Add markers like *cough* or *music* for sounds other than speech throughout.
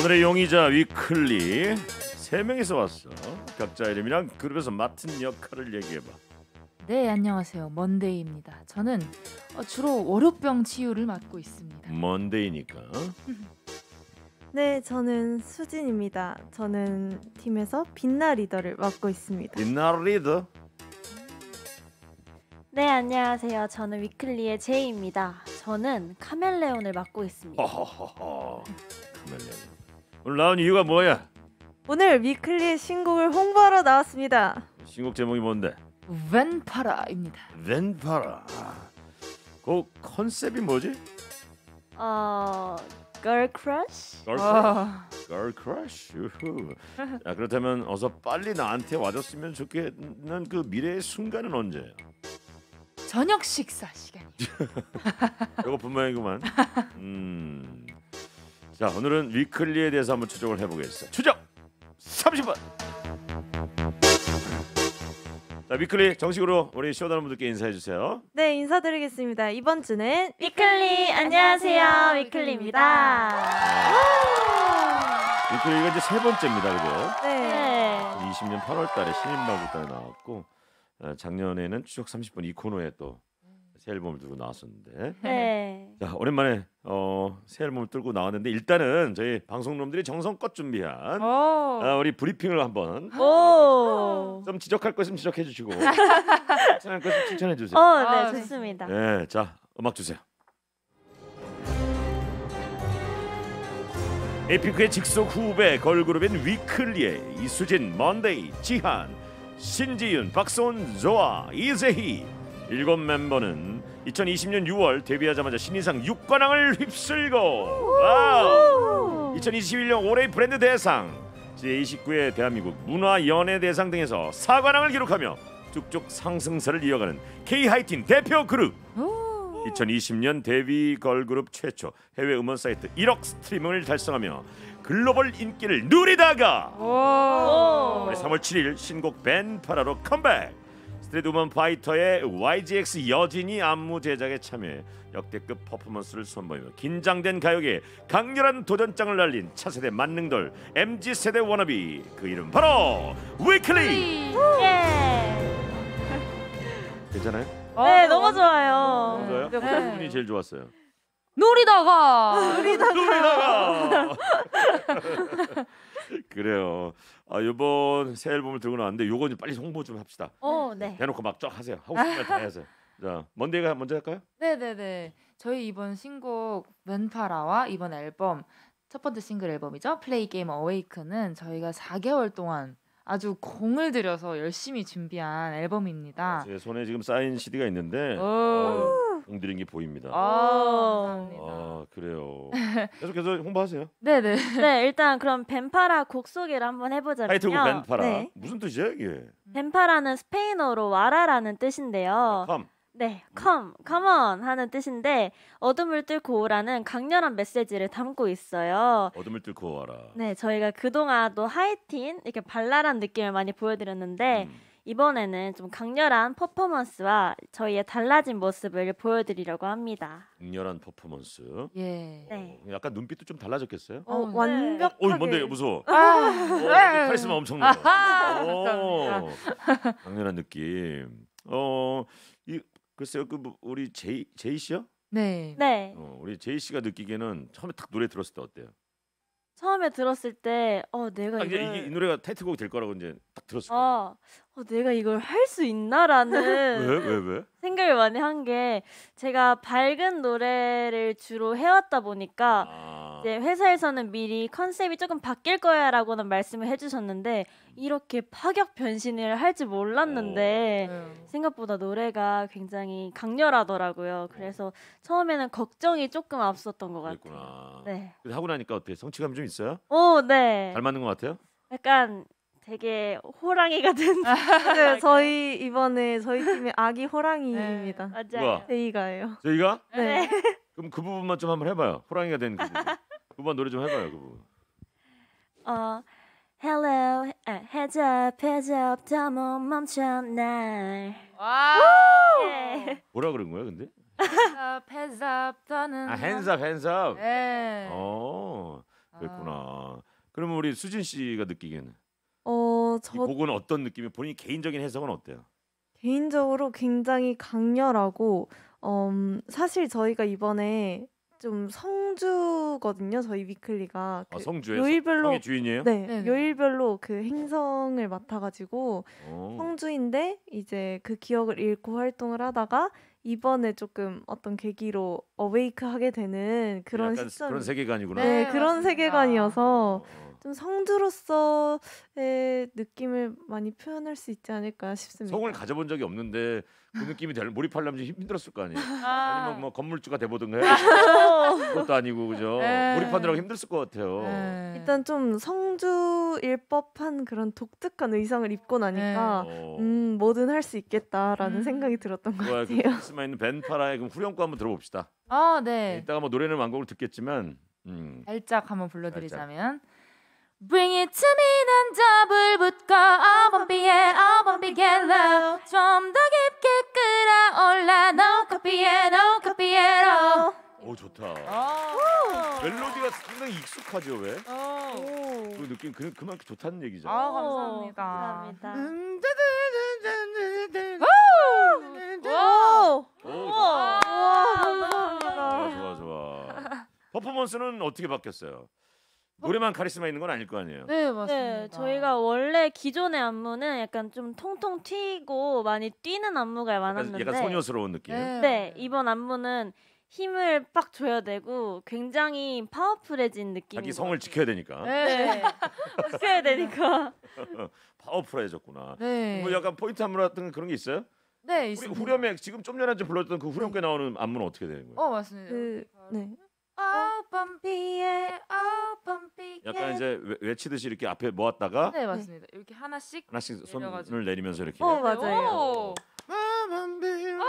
오늘의 용의자 위클리 세 명이서 왔어. 각자 이름이랑 그룹에서 맡은 역할을 얘기해봐. 네 안녕하세요 먼데이입니다. 저는 어, 주로 월요병 치유를 맡고 있습니다. 먼데이니까. *laughs* 네, 저는 수진입니다. 저는 팀에서 빛나 리더를 맡고 있습니다. 빛나 리더. 네, 안녕하세요. 저는 위클리의 제이입니다. 저는 카멜레온을 맡고 있습니다. 카멜레온. 오늘 나온 이유가 뭐야? 오늘 위클리 신곡을 홍보하러 나왔습니다. 신곡 제목이 뭔데? 웬파라입니다. 웬파라. 그 컨셉이 뭐지? 어... 걸 크러쉬? 걸 크러쉬? 걸 크러쉬? 자, 그렇다면 어서 빨리 나한테 와줬으면 좋겠는 그 미래의 순간은 언제예요? 저녁 식사 시간. 이거 분명히구만. 음... 자 오늘은 위클리에 대해서 한번 추적을 해보겠습니다. 추적 30분. 자 위클리 정식으로 우리 시원한 분들께 인사해 주세요. 네 인사드리겠습니다. 이번 주는 위클리 안녕하세요 위클리입니다. 위클리가 이제 세 번째입니다, 그죠? 네. 20년 8월달에 신인마구단에 나왔고 어, 작년에는 추적 30분 이 코너에 또새 앨범을 들고 나왔었는데. 네. 네. 자 오랜만에 어, 새 앨범을 들고 나왔는데 일단은 저희 방송놈들이 정성껏 준비한 아, 우리 브리핑을 한번 오. 좀 지적할 것은 지적해 주시고 칭찬할 것은 칭찬해 주세요. 어, 네 아, 네. 좋습니다. 네, 자 음악 주세요. 에픽의 직속 후배 걸그룹인 위클리의 이수진, 먼데이, 지한, 신지윤, 박소은, 조아, 이재희 일곱 멤버는 2020년 6월 데뷔하자마자 신인상 6관왕을 휩쓸고 2021년 올해의 브랜드 대상 제29회 대한민국 문화연예 대상 등에서 4관왕을 기록하며 쭉쭉 상승세를 이어가는 K-하이틴 대표 그룹 2020년 데뷔 걸그룹 최초 해외 음원 사이트 1억 스트리밍을 달성하며 글로벌 인기를 누리다가 3월 7일 신곡 벤파라로 컴백 스트리트우먼 파이터의 YGX 여진이 안무 제작에 참여해 역대급 퍼포먼스를 선보이며 긴장된 가요계에 강렬한 도전장을 날린 차세대 만능돌 m g 세대 워너비 그 이름 바로 위클리! 예. *laughs* 괜찮아요? 어, 네, 네 너무 좋아요. 좋아요? 네. 무 분이 제일 좋았어요? 놀이다가 놀이다가 *laughs* *laughs* 그래요. 아, 이번 새 앨범을 들고 나왔는데 요거 좀 빨리 홍보 좀 합시다. 어, 네. 네. 대놓고 막 쫙 하세요. 하고 싶은 말다 하세요. *laughs* 자, 먼데이가 먼저 할까요? 네네네. 저희 이번 신곡 멘파라와 이번 앨범 첫 번째 싱글 앨범이죠. 플레이 게임 어웨이크는 저희가 4개월 동안 아주 공을 들여서 열심히 준비한 앨범입니다. 아, 제 손에 지금 쌓인 CD가 있는데 어, 공들인 게 보입니다. 아, 감사합니다. 아 그래요. 계속해서 홍보하세요. *laughs* 네네. 네, 일단 그럼 벤파라 곡 소개를 한번 해보자면요. 타이틀곡 벤파라 네. 무슨 뜻이에요 이게? 벤파라는 스페인어로 와라라는 뜻인데요. 컴. 아, 네, come, come on 하는 뜻인데 어둠을 뚫고 오라는 강렬한 메시지를 담고 있어요. 어둠을 뚫고 와라. 네, 저희가 그동안 또 하이틴 이렇게 발랄한 느낌을 많이 보여드렸는데 음. 이번에는 좀 강렬한 퍼포먼스와 저희의 달라진 모습을 보여드리려고 합니다. 강렬한 퍼포먼스. 예. 네. 어, 약간 눈빛도 좀 달라졌겠어요? 어, 어 네. 완벽. 어, 뭔데 무서워. 아, 어, 네. 카리스마 엄청나. 어, 강렬한 느낌. 어, 이 글쎄요, 그 뭐, 우리 제이 제이 씨요? 네. 네. 어, 우리 제이 씨가 느끼기에는 처음에 딱 노래 들었을 때 어때요? 처음에 들었을 때, 어, 내가 아, 이걸 이, 이 노래가 타이틀곡 될 거라고 이제 딱 들었을 어, 거예요. 어, 내가 이걸 할 수 있나라는 *laughs* 왜? 왜? 왜? 생각을 많이 한 게 제가 밝은 노래를 주로 해왔다 보니까 아. 이제 회사에서는 미리 컨셉이 조금 바뀔 거야라고는 말씀을 해주셨는데 이렇게 파격 변신을 할지 몰랐는데 오. 네. 생각보다 노래가 굉장히 강렬하더라고요. 그래서 처음에는 걱정이 조금 앞섰던 것 같아요. 네. 하고 나니까 어때? 성취감 이좀 있어요? 오, 네. 잘 맞는 것 같아요? 약간 되게 호랑이 같은 아, *laughs* 네, 저희 이번에 저희 팀의 아기 호랑이입니다. 네, 맞아요. 제이가요. 제이가? 네. 네. 그럼 그 부분만 좀 한번 해봐요. 호랑이가 된 그 부분. 그만 노래 좀 해봐요. 그 부분. 어, hello, heads up, heads up, 더 못 멈춰 날. 와. 뭐라 그런 거야, 근데? up, heads up, 는 아, hands up, hands up. 예. 어, 그구나 아. 그러면 우리 수진 씨가 느끼기에는 어, 저... 이 곡은 어떤 느낌이 본인 개인적인 해석은 어때요? 개인적으로 굉장히 강렬하고 음, 사실 저희가 이번에 좀 성주거든요. 저희 위클리가 아, 그 아, 성주에요? 요일별로 주인이에요? 네, 네, 네, 요일별로 그 행성을 맡아가지고 오. 성주인데 이제 그 기억을 잃고 활동을 하다가 이번에 조금 어떤 계기로 어웨이크하게 되는 그런 시선 그런 세계관이구나. 네, 네 그런 맞습니다. 세계관이어서 오. 어. 좀성주로서의 느낌을 많이 표현할 수 있지 않을까 싶습니다. 성을 가져본 적이 없는데 그 느낌이 될 몰입하려면 좀 힘들었을 거 아니에요. 아. 니면뭐 건물주가 돼보든가 아. 그것도 아니고 그죠. 네. 몰입하느라고 힘들었을 것 같아요. 네. 일단 좀 성주일 법한 그런 독특한 의상을 입고 나니까 네. 어. 음 뭐든 할 수 있겠다라는 음. 생각이 들었던 것 좋아요. 그 같아요. 있는 벤파라의 그럼 후렴구 한번 들어봅시다. 아, 네. 이따가 뭐 노래는 완곡을 듣겠지만 음, 살짝 한번 불러드리자면 Bring it to me 난 더블 붙고 I won't be at I won't be get low 좀더 깊게 끌어올라 No copy at no copy at all 오 좋다 멜로디가 상당히 익숙하죠 왜? 그 느낌 그, 그만큼 좋다는 얘기죠 아 감사합니다 감사합니다 음, 짜잔, 오! 오! 오! 와, 감 아, 좋아 좋아. *laughs* 퍼포먼스는 어떻게 바뀌었어요? 노래만 카리스마 있는 건 아닐 거 아니에요. 네 맞습니다. 네, 저희가 원래 기존의 안무는 약간 좀 통통 튀고 많이 뛰는 안무가 많았는데 약간 소녀스러운 느낌. 네, 네 이번 안무는 힘을 빡 줘야 되고 굉장히 파워풀해진 느낌. 자기 성을 지켜야 되니까. 네. 지켜야 네, 되니까. *laughs* 파워풀해졌구나. 네. 뭐 약간 포인트 안무 같은 그런 게 있어요? 네, 있습니다. 후렴에 지금 좀 전에 불렀던 그 후렴께 나오는 안무는 어떻게 되는 거예요? 어 맞습니다. 그, 네. 오번 피에 오번 피에 약간 이제 외- 치듯이 이렇게 앞에 모았다가 네, 네 맞습니다. 이렇게 하나씩 하나씩 내려가지고. 손을 내리면서 이렇게. 어, 맞아요. 네, 오! 네. 아!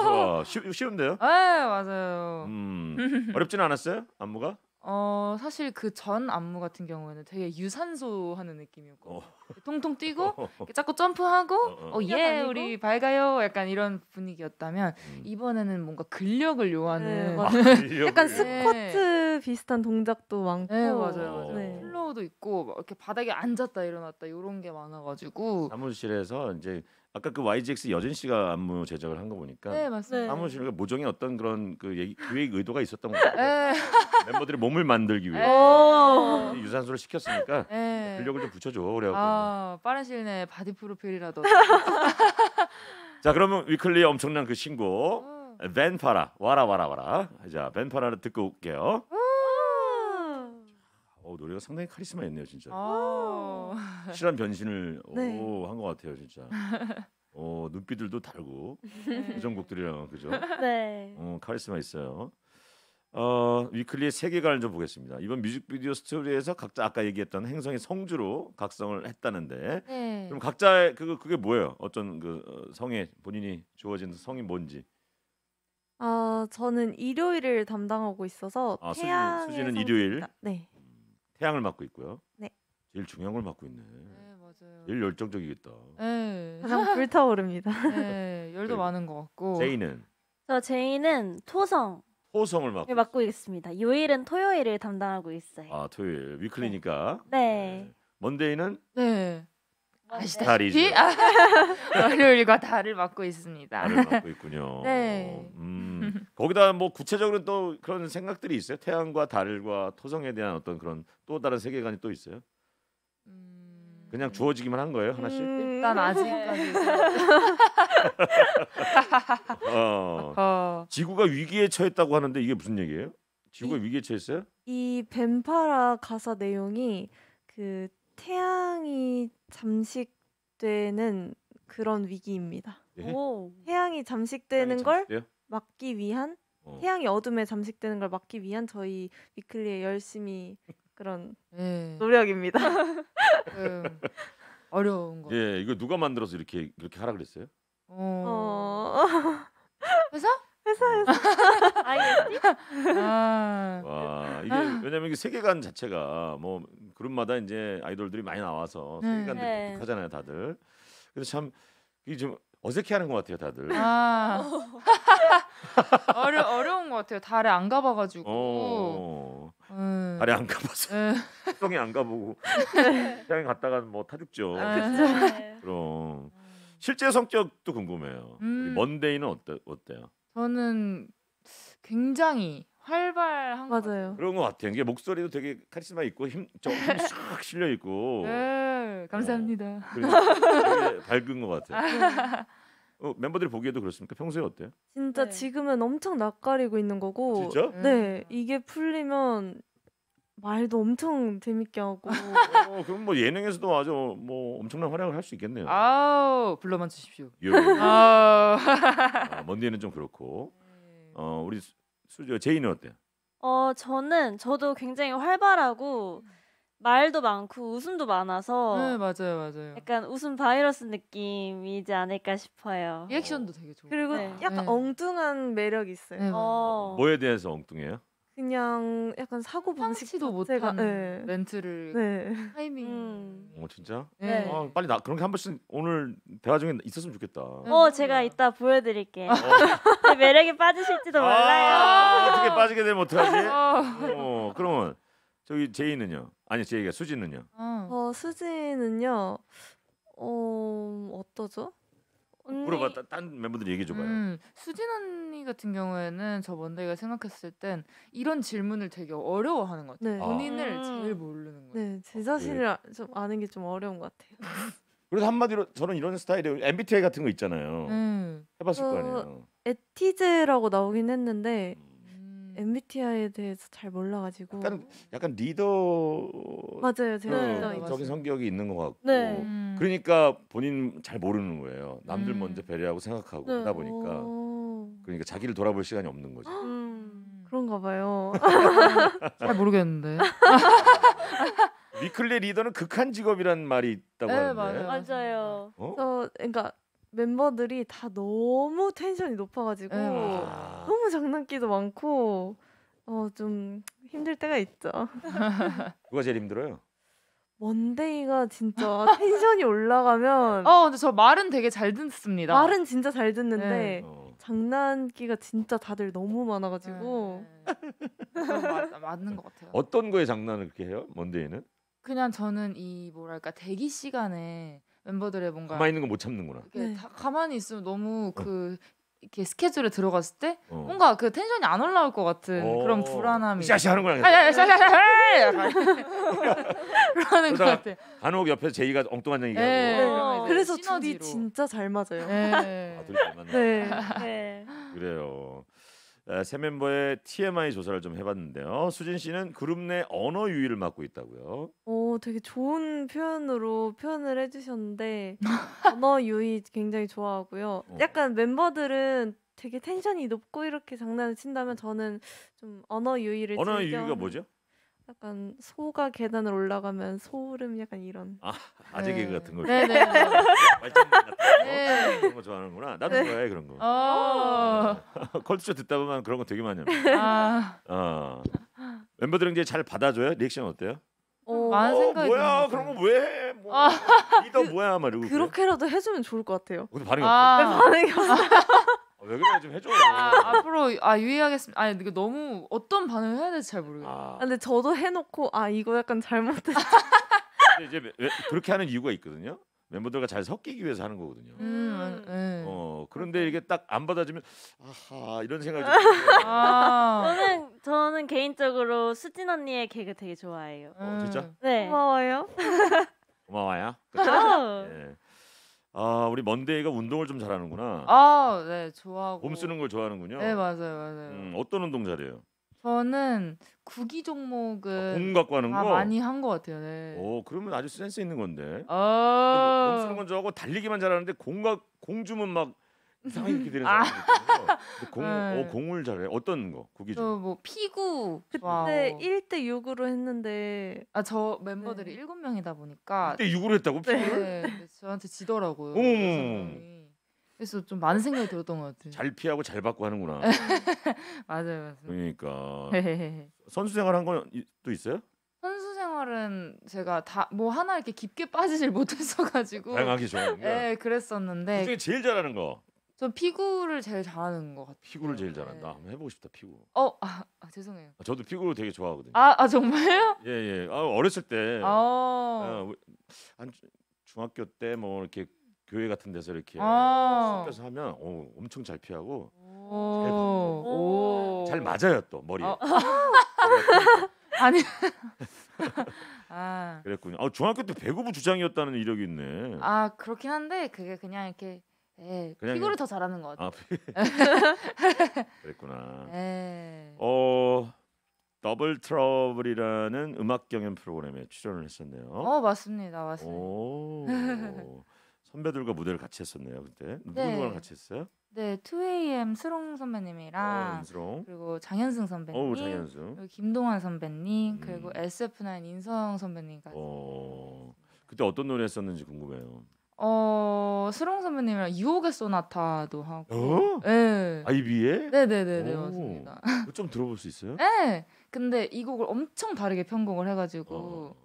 어, 좋아. 쉬, 운데요네 맞아요. 음 *laughs* 어렵진 않았어요 안무가? 어 사실 그 전 안무 같은 경우에는 되게 유산소 하는 느낌이었고 어. 통통 뛰고 어. 자꾸 점프하고 어, 어. 어 예 우리 밝아요 약간 이런 분위기였다면 음. 이번에는 뭔가 근력을 요하는 네, 아, 근력을 약간 네. 스쿼트 비슷한 동작도 많고 네, 맞아요 맞아요 네. 플로우도 있고 막 이렇게 바닥에 앉았다 일어났다 이런 게 많아가지고 사무실에서 이제 아까 그 YGX 여진 씨가 안무 제작을 한 거 보니까 네 맞습니다. 안무 실가 네. 모종의 어떤 그런 그 얘기 기획 의도가 있었던 거 같아요. 네. 멤버들의 몸을 만들기 위해 유산소를 시켰으니까 네. 근력을 좀 붙여줘 그래갖고 아 빠른 시일 내에 바디 프로필이라도 *laughs* 자 그러면 위클리의 엄청난 그 신곡 음. 벤파라 와라 와라 와라 자 벤파라를 듣고 올게요. 음. 어, 노래가 상당히 카리스마 있네요 진짜. 아. 실한 변신을 네. 한것 같아요 진짜. 어 눈빛들도 달고 이런 네. 그 곡들이랑 그죠? 네. 어, 카리스마 있어요. 어, 위클리의 세계관을 좀 보겠습니다. 이번 뮤직비디오 스토리에서 각자 아까 얘기했던 행성의 성주로 각성을 했다는데 네. 그럼 각자의 그 그게 뭐예요? 어떤 그 어, 성에 본인이 주어진 성이 뭔지? 어, 저는 일요일을 담당하고 있어서 아, 태양 수지, 수지는 성주입니다. 일요일. 네. 태양을 맡고 있고요. 네. 제일 중요한 걸 맡고 있네. 네, 맞아요. 제일 열정적이겠다. 네. 가장 *laughs* 불타오릅니다. *laughs* 네, 열도 네. 많은 것 같고. 제이는 저 제이는 토성 호성을 맡고, 네, 맡고 있습니다. 요일은 토요일을 담당하고 있어요. 아 토요일 위클리니까. 네. 네. 먼데이는 네. 아시다시피 예? 아, *laughs* 월요일과 달을 맡고 있습니다. 달을 맡고 *laughs* 있군요. 네. 음, 거기다 뭐 구체적으로 또 그런 생각들이 있어요. 태양과 달과 토성에 대한 어떤 그런 또 다른 세계관이 또 있어요. 음... 그냥 주어지기만 한 거예요 하나씩. 음... 일단 음. 아직까지. *laughs* 어, 어. 지구가 위기에 처했다고 하는데 이게 무슨 얘기예요? 지구가 이, 위기에 처했어요? 이 뱀파라 가사 내용이 그 태양이 잠식되는 그런 위기입니다. 예? 오. 태양이 잠식되는 태양이 걸 막기 위한 어. 태양이 어둠에 잠식되는 걸 막기 위한 저희 위클리의 열심히 그런 예. 노력입니다. 음, 어려운 거. 예, 이거 누가 만들어서 이렇게 이렇게 하라 그랬어요? 어. 회사? 어. 회사에서 IST? *laughs* 아. 와 아. 이게 왜냐면 이게 세계관 자체가 뭐 그룹마다 이제 아이돌들이 많이 나와서 네. 세계관들이 네. 하잖아요 다들. 그래서 참 이게 좀 어색해하는 것 같아요 다들. 아. *laughs* 어려 어려운 것 같아요. 달에 안 가봐가지고. 어. 음. 달에 안 가봐서. 음. 형이 안 가보고. 태양에 네. 갔다간 뭐 타죽죠. 아. 네. 그럼 음. 실제 성격도 궁금해요. 음. 우리 먼데이는 어때 어때요? 저는 굉장히 활발한 것 맞아요. 그런 것 같아요. 이게 목소리도 되게 카리스마 있고 힘좀싹 *laughs* 실려 있고. 네, 감사합니다. 어, 밝은 것 같아요. *laughs* 어, 멤버들이 보기에도 그렇습니까? 평소에 어때요? 진짜 네. 지금은 엄청 낯가리고 있는 거고. 아, 진짜? 네. 네, 이게 풀리면 말도 엄청 재밌게 하고 어, 그럼 뭐 예능에서도 아주 뭐 엄청난 활약을 할 수 있겠네요. 아우 불러만 주십시오. 예. 예. *laughs* 아, 먼디는 좀 그렇고 네. 어 우리 수- 수 제이는 어때요? 어, 저는 저도 굉장히 활발하고 말도 많고 웃음도 많아서 네 맞아요 맞아요. 약간 웃음 바이러스 느낌이지 않을까 싶어요. 리액션도 되게 좋고. 그리고 네. 약간 네. 엉뚱한 매력이 있어요. 네. 어. 뭐에 대해서 엉뚱해요? 그냥 약간 사고 방식 상도 못한 네. 멘트를 네. 타이밍. 음. 어 진짜? 네. 네. 아, 빨리 나 그런 게 한 번씩 오늘 대화 중에 있었으면 좋겠다. 어, 어 제가 이따 보여드릴게요. 어. 제 매력에 빠지실지도 아, 몰라요. 아, 어떻게 빠지게 되면 어떡하지? 어. 어, 그러면 저기 제이는요? 아니 제이가 수진은요? 어, 어 수진은요. 어 어떠죠? 언니 물어봤다딴 멤버들 얘기해 줘봐요. 음, 수진 언니 같은 경우에는 저먼데가 생각했을 땐 이런 질문을 되게 어려워하는 것 같아요. 네. 본인을 아. 제일 모르는 거 네, 제 자신을 네. 아, 좀 아는 게 좀 어려운 것 같아요. *laughs* 그래서 한마디로 저는 이런 스타일의 MBTI 같은 거 있잖아요. 음. 해봤을 어, 거 아니에요. 에티즈라고 나오긴 했는데 음. MBTI에 대해서 잘 몰라가지고 약간 약간 리더 맞아요 제가 어, 네, 적인 성격이 있는 것 같고 네. 음. 그러니까 본인 잘 모르는 거예요 남들 음. 먼저 배려하고 생각하고 네. 하다 보니까 오. 그러니까 자기를 돌아볼 시간이 없는 거죠 음. 음. 그런가 봐요 *laughs* 잘 모르겠는데 *laughs* 위클리 리더는 극한 직업이란 말이 있다고 네, 하는데 맞아요. 어? 저, 그러니까 멤버들이 다 너무 텐션이 높아가지고 아. 너무 장난기도 많고 어 좀 힘들 때가 있죠. *laughs* 누가 제일 힘들어요? 원데이가 진짜 텐션이 올라가면 어 근데 저 말은 되게 잘 듣습니다. 말은 진짜 잘 듣는데 네. 어. 장난기가 진짜 다들 너무 많아가지고 네. 맞는 것 같아요. 어떤 거에 장난을 그렇게 해요? 원데이는? 그냥 저는 이 뭐랄까 대기 시간에 멤버들의 뭔가 가만히 있는 거 못 참는구나. 네. 가만히 있으면 너무 어. 그 이렇게 스케줄에 들어갔을 때 어. 뭔가 그 텐션이 안 올라올 것 같은 어. 그런 불안함이 샤시 하는 거야. *laughs* 그러는 것 같아. 간혹 옆에서 제이가 엉뚱한 얘기하고. 네. 어. 그래서 둘이 진짜 잘 맞아요. 네. 아, 둘이 잘 맞네. 네. 네. 네. 그래요. 어, 새 멤버의 TMI 조사를 좀 해봤는데요. 수진 씨는 그룹 내 언어 유희를 맡고 있다고요. 오, 어, 되게 좋은 표현으로 표현을 해주셨는데 *laughs* 언어 유희 굉장히 좋아하고요. 어. 약간 멤버들은 되게 텐션이 높고 이렇게 장난을 친다면 저는 좀 언어 유희를 언어 즐겨... 유희가 뭐죠? 약간 소가 계단을 올라가면 소름 약간 이런. 아 네. 아재 개그 같은 거. 네네. *laughs* 말장난 같은 거. 네. 그런 거 좋아하는구나. 나도 네. 좋아해 그런 거. 어. 어. 컬투쇼 듣다 보면 그런 거 되게 많이 합니다. 아. 어. 멤버들은 이제 잘 받아줘요? 리액션 어때요? 어, 어 많은 어, 생각이 뭐야 드는 그런 거 왜? 뭐, 아. 더 뭐야? 막이고 그렇게라도 해주면 좋을 것 같아요. 근데 아. 반응이 아. 없어. 반응이 없어. 아, 왜 그래 좀 해줘. 아, 앞으로 아 유의하겠습니다. 아니 이거 너무 어떤 반응을 해야 될지 잘 모르겠어요. 아. 근데 저도 해놓고 아 이거 약간 잘못됐다. *laughs* 근데 이제 왜- 그렇게 하는 이유가 있거든요. 멤버들과 잘 섞이기 위해서 하는 거거든요. 음, 음. 음. 어 그런데 이게 딱 안 받아주면 아하 이런 생각이 아. 좀 아, *laughs* 저는 저는 개인적으로 수진 언니의 개그 되게 좋아해요. 어, 진짜? 음. 네. 고마워요. 고마워요. *laughs* 그쵸? 아우. 어. 예. 아 우리 먼데이가 운동을 좀 잘하는구나. 아, 네, 좋아하고. 몸 쓰는 걸 좋아하는군요. 네, 맞아요, 맞아요. 음, 어떤 운동 잘해요? 저는 구기 종목은 아, 공 갖고 하는 아, 거. 많이 한 것 같아요. 네. 오 그러면 아주 센스 있는 건데. 근몸 아. 뭐, 쓰는 건 좋아하고 달리기만 잘하는데 공과 공주면 막 이상하게 이렇게 되는 사람들. 공, 어, 네. 어, 공을 잘해. 어떤 거? 그게 좀. 저뭐 피구 그때 1대 6으로 했는데 아 저 멤버들이 네. 일곱 명이다 보니까 그때 6으로 했다고? 피를? 네, 네. 저한테 지더라고요. 어머 그래서 좀 많은 생각이 들었던 것 같아요. 잘 피하고 잘 받고 하는구나. *laughs* 맞아요, 맞아요. 그러니까 네. 선수 생활한 건또 있어요? 선수 생활은 제가 다 뭐 하나 이렇게 깊게 빠지질 못했어가지고 다양하게 좋아 거. 네, 그랬었는데 그중에 제일 잘하는 거. 전 피구를 제일 잘하는 것 같아요. 피구를 제일 네. 잘한다. 네. 한번 해보고 싶다 피구. 어, 아, 아, 죄송해요. 아, 저도 피구 되게 좋아하거든요. 아, 아 정말요? 예, 예. 아, 어렸을 때, 아, 아 한 중학교 때 뭐 이렇게 교회 같은 데서 이렇게 아~ 여서 하면 오, 어, 엄청 잘 피하고 잘, 받잘 맞아요 또 머리에. 어. *laughs* 아니. *laughs* 아. 그랬군요. 아, 중학교 때 배구부 주장이었다는 이력이 있네. 아 그렇긴 한데 그게 그냥 이렇게 예, 그냥 피구를 더 잘하는 것 아, 같아요. 아, *laughs* 그랬구나. 네. 어 더블 트러블이라는 음악 경연 프로그램에 출연을 했었네요. 어 맞습니다, 맞습니다. 오, *laughs* 선배들과 무대를 같이 했었네요 그때. 네. 누구랑 같이 했어요? 네, 2AM 스롱 선배님이랑 어, 음, 스롱. 그리고 장현승 선배님, 오, 장현승. 그리고 김동완 선배님, 음. 그리고 SF9 인성 선배님까지. 어, 그때 어떤 노래 했었는지 궁금해요. 어 스롱 선배님이랑 유혹의 소나타도 하고. 어? 네. 예. 아이비의? 네네네네 오. 맞습니다. 좀 들어볼 수 있어요? 네. 근데 이 곡을 엄청 다르게 편곡을 해가지고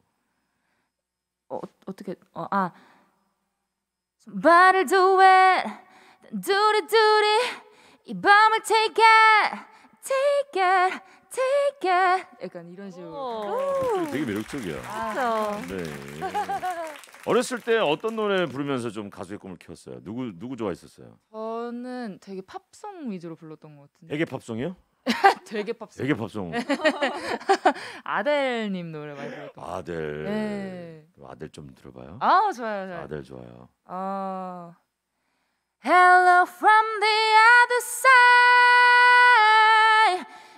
어, 어, 떻게 어, 아 Somebody do it, do it, do it 이 밤을 take it, take it Take it. 약간 이런 식으로. 되게 매력적이야. 아, 네. *laughs* 어렸을 때 어떤 노래 부르면서 좀 가수의 꿈을 키웠어요? 누구 누구 좋아했었어요? 저는 되게 팝송 위주로 불렀던 것 같은데. 되게 팝송이요? *laughs* 되게 팝송. 되게 팝송. *laughs* 아델님 노래 많이 불렀던. 아델. 네. 아델 좀 들어봐요. 아 좋아요, 좋아요. 아델 좋아요. 어... Hello from the other side.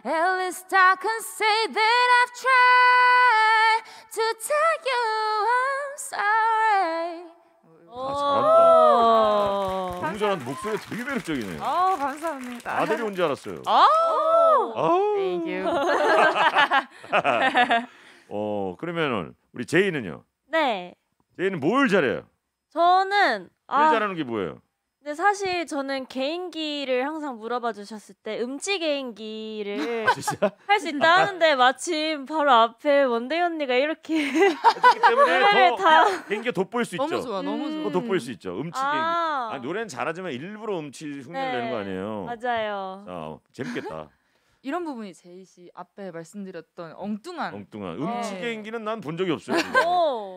At least I can say that I've tried to tell you I'm sorry. 아 잘한다. 너무 한 목소리 되게 매력적이네요. 아 어, 감사합니다. 아들이 온 줄 알았어요. 아. Thank you. *laughs* 어 그러면은 우리 제이는요? 네. 제이는 뭘 잘해요? 저는 제일 아, 잘하는 게 뭐예요? 근데 사실 저는 개인기를 항상 물어봐 주셨을 때 음치 개인기를 *laughs* 아, 할수 있다 하는데 마침 바로 앞에 원대 언니가 이렇게 그렇기 때 개인기 돋보일 수 있죠. 너무 좋아, 너무 좋아. 돋보일 수 있죠. 음치 아. 개인기. 아, 노래는 잘하지만 일부러 음치 흉내를 네. 내는 거 네, 아니에요. 맞아요. 아, 재밌겠다. 이런 부분이 제이 씨 앞에 말씀드렸던 엉뚱한 엉뚱한 네. 음치 네. 개인기는 난 본 적이 없어요.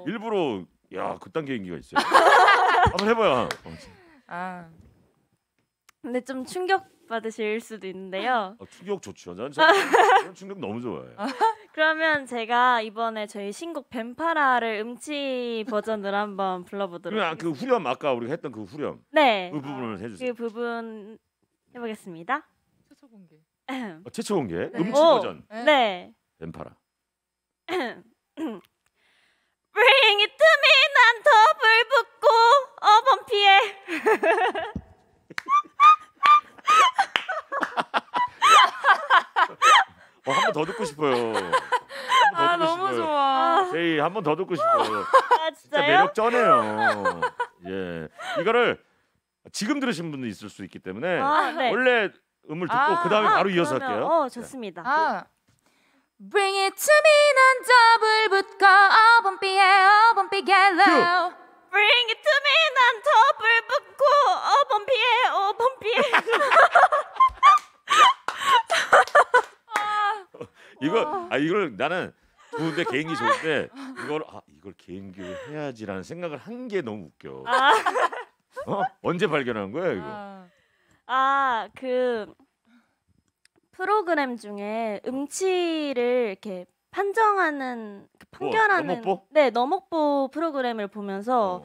일부러 야 그딴 개인기가 있어요. *laughs* 한번 해봐요. 어, 아. 근데 좀 충격 받으실 수도 있는데요. 아, 충격 좋죠. 저는, 충격 너무 좋아요 어, 그러면 제가 이번에 저희 신곡 뱀파라를 음치 버전으로 한번 불러보도록 하겠습그 후렴 아까 우리가 했던 그 후렴. 네. 그 부분을 아, 해주세요. 그 부분 해보겠습니다. 최초 공개. 어, *clears throat* 최초 공개 네. 음치 오, 버전. 네. 네. 뱀파라. *clears throat* Bring it to me, 난 더 불붙 피해. 어, 한번 아, 더 듣고 싶어요. 아 너무 좋아. 제이 한번더 듣고 싶어요. 아, 진짜 매력 쩌네요. 예, 이거를 지금 들으신 분도 있을 수 있기 때문에 아, 네. 원래 음을 듣고 아, 그 다음에 바로 이어서 그러면, 할게요. 어 네. 좋습니다. 아. Bring it to me 난 더블 붙고 5번 삐에 5번 삐 yellow Bring it 조금만 더불 붙고 어번 피해 어번 피해. *laughs* 이거 아 이걸 나는 좋은데 개인기 좋은데 이걸 아 이걸 개인기로 해야지라는 생각을 한 게 너무 웃겨. 아. 어? 언제 발견한 거야 이거? 아그 아, 프로그램 중에 음치를 이렇게 판정하는 판결하는 뭐, 네 너목보 프로그램을 보면서 어.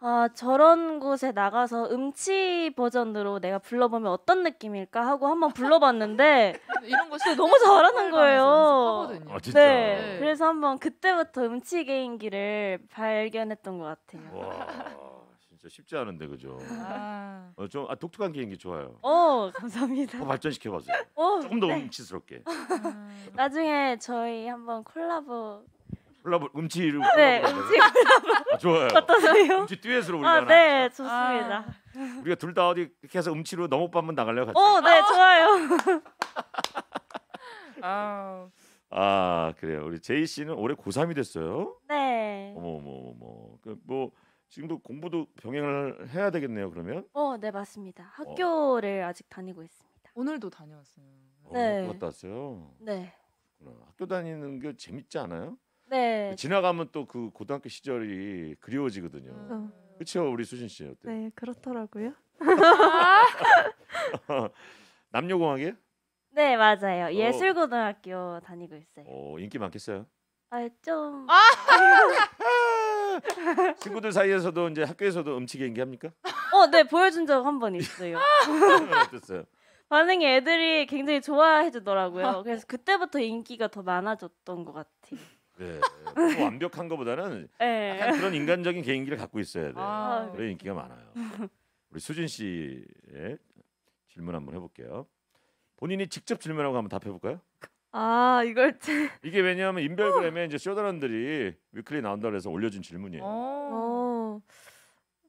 아, 저런 곳에 나가서 음치 버전으로 내가 불러보면 어떤 느낌일까 하고 한번 불러봤는데 *laughs* 이런 거 진짜 너무 잘하는 네, 거예요. 아, 진짜? 네, 네. 그래서 한번 그때부터 음치 개인기를 발견했던 것 같아요. 와, 진짜 쉽지 않은데 그죠? 아. 어, 좀 아, 독특한 개인기 좋아요. 어, 감사합니다. 발전시켜봐서 어, 조금 더 네. 음치스럽게. 아. 나중에 저희 한번 콜라보 콜라보 음치로 네, 음치 아, 좋아요. 어떠세요? 음치 듀엣으로 우리가 아, 네, 좋습니다. 아. 우리가 둘 다 어디 이렇게 해서 음치로 넘어빠 한 나갈래요? 같이? 어, 네, 좋아요. *laughs* 아. 그래요. 우리 제이 씨는 올해 고3이 됐어요? 네. 어머 어머 어머. 그뭐 지금도 공부도 병행을 해야 되겠네요, 그러면? 어, 네, 맞습니다. 어. 학교를 어. 아직 다니고 있습니다. 오늘도 다녀왔어요. 어, 네. 어, 갔다 왔어요? 네. 학교 다니는 게 재밌지 않아요? 네. 지나가면 또 그 고등학교 시절이 그리워지거든요. 음. 그렇죠, 우리 수진 씨어때 네, 그렇더라고요. *laughs* 남녀공학이요 네, 맞아요. 어. 예술고등학교 다니고 있어요. 어, 인기 많겠어요? 아, 좀 아! *laughs* 친구들 사이에서도 이제 학교에서도 음치 개인기 합니까? 어, 네, 보여준 적 한 번 있어요. *laughs* 어땠어요? 반응이 애들이 굉장히 좋아해 주더라고요. 아. 그래서 그때부터 인기가 더 많아졌던 것 같아요. 예, 예. 네. 뭐 완벽한 것보다는 예. 약간 그런 인간적인 개인기를 갖고 있어야 돼. 아, 그래 인기가 많아요. 우리 수진 씨의 질문 한번 해볼게요. 본인이 직접 질문하고 한번 답해볼까요? 아 이걸 제- 이게 왜냐하면 인별그램에 어. 이제 쇼다런들이 위클리 나온다 그래서 올려준 질문이에요. 어. 어.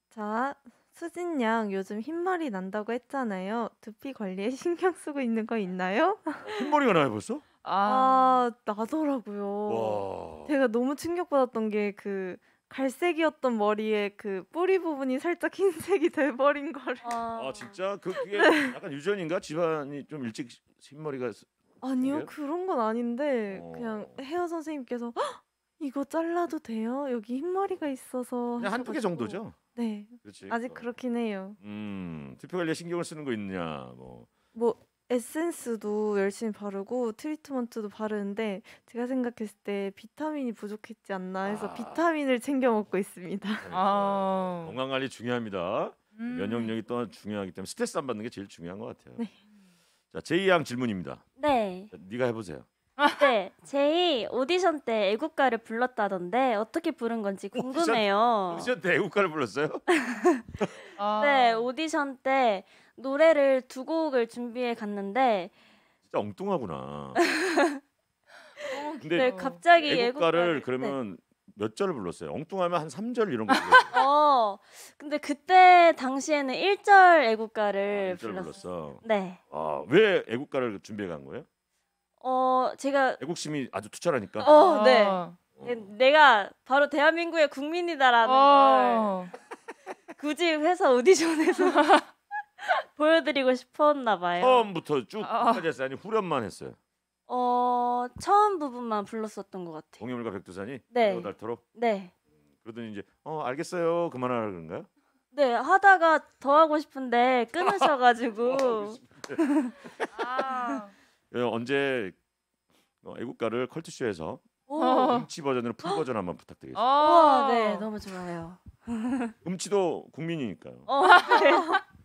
자, 수진 양 요즘 흰머리 난다고 했잖아요. 두피 관리에 *laughs* 신경 쓰고 있는 거 있나요? 흰머리가 나요 벌써? 아. 아, 나더라고요. 와. 제가 너무 충격받았던 게 그 갈색이었던 머리에 그 뿌리 부분이 살짝 흰색이 *laughs* 돼버린 거를. 아, 아 진짜 그, 게 네. 약간 유전인가? 집안이 좀 일찍 흰머리가. 아니요 그런 건 아닌데 어. 그냥 헤어 선생님께서 이거 잘라도 돼요? 여기 흰머리가 있어서 그냥 한두 개 정도죠. 네. 그렇지. 아직 어. 그렇긴 해요. 음, 두표 관리 신경을 쓰는 거 있냐, 뭐. 뭐 에센스도 열심히 바르고 트리트먼트도 바르는데 제가 생각했을 때 비타민이 부족했지 않나 해서 아. 비타민을 챙겨 먹고 있습니다. 그러니까 아. 건강 관리 중요합니다. 음. 면역력이 또한 중요하기 때문에 스트레스 안 받는 게 제일 중요한 것 같아요. 네. 자 제이 양 질문입니다. 네. 자, 네가 해보세요. 네, 제이 오디션 때 애국가를 불렀다던데 어떻게 부른 건지 궁금해요. 오디션, 오디션 때 애국가를 불렀어요? 아. *laughs* 네, 오디션 때 노래를 두 곡을 준비해 갔는데 진짜 엉뚱하구나. 어, 근데 네, 갑자기 애국가를, 네. 그러면 네. 몇 절을 불렀어요? 엉뚱하면 한 3절 이런 거. *laughs* 어. 근데 그때 당시에는 1절 애국가를 아, 1절 불렀어. 네. 아, 왜 애국가를 준비해 간 거예요? 어, 제가 애국심이 아주 투철하니까. 어, 아. 네. 어. 내가 바로 대한민국의 국민이다라는 어. 걸 굳이 *laughs* 회사 오디션에서 *laughs* *laughs* 보여드리고 싶었나 봐요. 처음부터 쭉까지 어요 아니 후렴만 했어요. 어 처음 부분만 불렀었던 것 같아요. 공유물과 백두산이 네. 달토록 네. 네. 음, 그러더니 이제 어 알겠어요 그만하라 그런가요? 네 하다가 더 하고 싶은데 끊으셔가지고. *laughs* *laughs* 아. 예, 언제 어, 애국가를 컬투쇼에서 음치 버전으로 풀 버전 한번 부탁드리겠습니다. 와, 어, 어. 네, 너무 좋아요. 음치도 국민이니까요. 어, 네.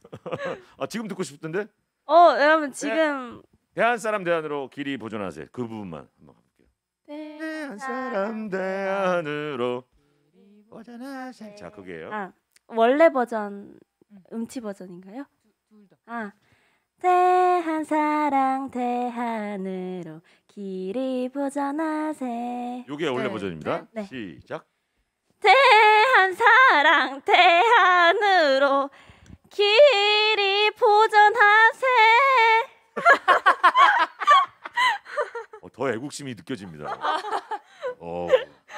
*laughs* 아 지금 듣고 싶던데? 어 여러분 네. 지금 대한 사람 대안으로 길이 보존하세요. 그 부분만 한번 볼게요 대한 사람 대안으로 보존하세요. 자 그게요. 아 원래 버전 음치 버전인가요? 아 대한 사랑 대한으로 길이 보전하세. 요게 원래 네. 버전입니다. 네. 시작. 대한 사랑 대한으로 길이 보존하세 *laughs* 어, 더 애국심이 느껴집니다. 어,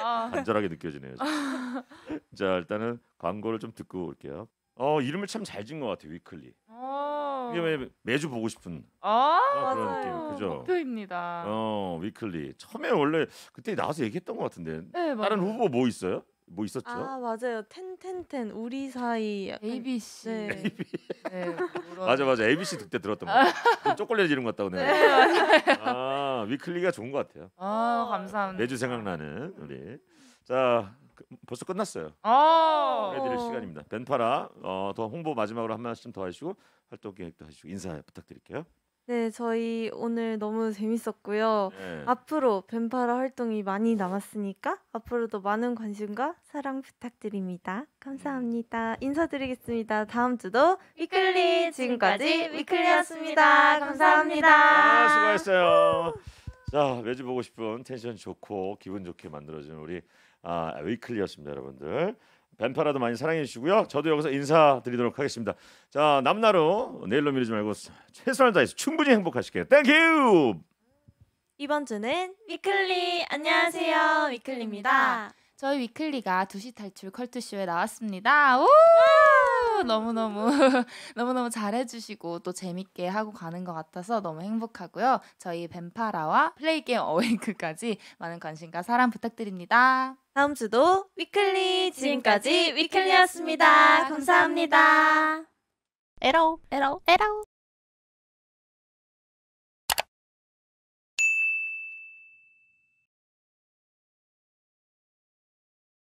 아. 간절하게 느껴지네요. 자 일단은 광고를 좀 듣고 올게요. 어 이름을 참 잘 지은 것 같아요 위클리. 어. 이게 왜 매주 보고 싶은 아, 어, 그런 느낌 그죠? 목표입니다. 어 위클리 처음에 원래 그때 나와서 얘기했던 것 같은데 네, 다른 후보 뭐 있어요? 뭐 있었죠? 아 맞아요 텐텐텐 우리 사이 ABC. 네. *laughs* 네. 네, 맞아 맞아 ABC 그때 들었던 거. 그 초콜릿 이름 같다고 내가. 아 위클리가 좋은 것 같아요. 아 감사합니다. 매주 생각나는 우리. 자 그, 벌써 끝났어요. 아. 해드릴 시간입니다. 벤파라 어, 더 홍보 마지막으로 한 말씀 더 하시고 활동 계획도 하시고 인사 부탁드릴게요. 네, 저희 오늘 너무 재밌었고요. 네. 앞으로 뱀파라 활동이 많이 남았으니까 앞으로도 많은 관심과 사랑 부탁드립니다. 감사합니다. 인사드리겠습니다. 다음 주도 위클리 지금까지 위클리였습니다. 감사합니다. 아, 수고했어요. 자, 매주 보고 싶은 텐션 좋고 기분 좋게 만들어주 우리 아, 위클리였습니다, 여러분들. 뱀파라도 많이 사랑해 주시고요. 저도 여기서 인사드리도록 하겠습니다. 자, 남나루 내일로 미루지 말고 최선을 다해서 충분히 행복하실게요. 땡큐. 이번 주는 위클리 안녕하세요. 위클리입니다. 저희 위클리가 2시 탈출 컬투쇼에 나왔습니다. 우! 너무너무 *laughs* 너무너무 잘해주시고 또 재밌게 하고 가는 것 같아서 너무 행복하고요. 저희 뱀파라와 플레이게임 어웨이크까지 많은 관심과 사랑 부탁드립니다. 다음 주도 위클리 지금까지 위클리였습니다. 감사합니다. 에러 에러 에러